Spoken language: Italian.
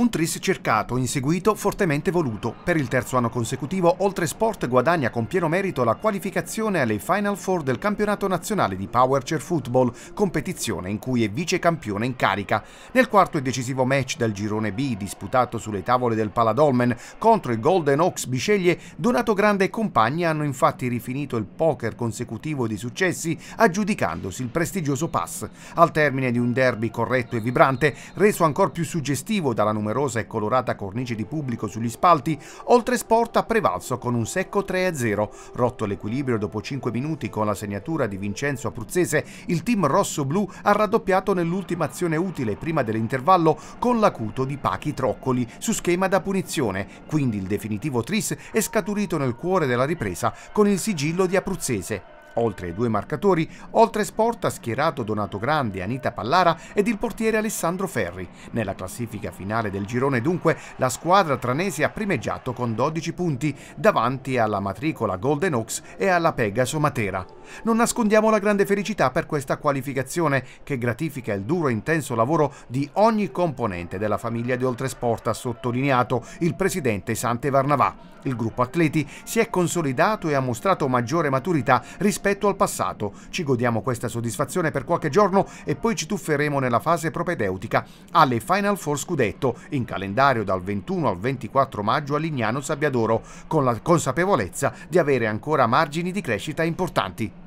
Un tris cercato, inseguito, fortemente voluto. Per il terzo anno consecutivo, Oltre Sport guadagna con pieno merito la qualificazione alle Final Four del campionato nazionale di Powerchair Football, competizione in cui è vice campione in carica. Nel quarto e decisivo match del girone B, disputato sulle tavole del Paladolmen contro i Golden Oaks Bisceglie, Donato Grande e compagni hanno infatti rifinito il poker consecutivo di successi, aggiudicandosi il prestigioso pass. Al termine di un derby corretto e vibrante, reso ancora più suggestivo dalla numerazione numerosa e colorata cornice di pubblico sugli spalti, oltre sport ha prevalso con un secco 3-0. Rotto l'equilibrio dopo 5 minuti con la segnatura di Vincenzo Abruzzese, il team rosso-blu ha raddoppiato nell'ultima azione utile prima dell'intervallo con l'acuto di Pachi Troccoli su schema da punizione, quindi il definitivo tris è scaturito nel cuore della ripresa con il sigillo di Abruzzese oltre ai due marcatori, oltre Sport ha schierato Donato Grandi, Anita Pallara ed il portiere Alessandro Ferri. Nella classifica finale del girone dunque la squadra tranese ha primeggiato con 12 punti davanti alla matricola Golden Oaks e alla Pegaso Matera. Non nascondiamo la grande felicità per questa qualificazione che gratifica il duro e intenso lavoro di ogni componente della famiglia di Oltresport, ha sottolineato il presidente Sante Varnavà. Il gruppo atleti si è consolidato e ha mostrato maggiore maturità rispetto rispetto al passato. Ci godiamo questa soddisfazione per qualche giorno e poi ci tufferemo nella fase propedeutica alle Final Four Scudetto, in calendario dal 21 al 24 maggio a Lignano Sabbiadoro, con la consapevolezza di avere ancora margini di crescita importanti.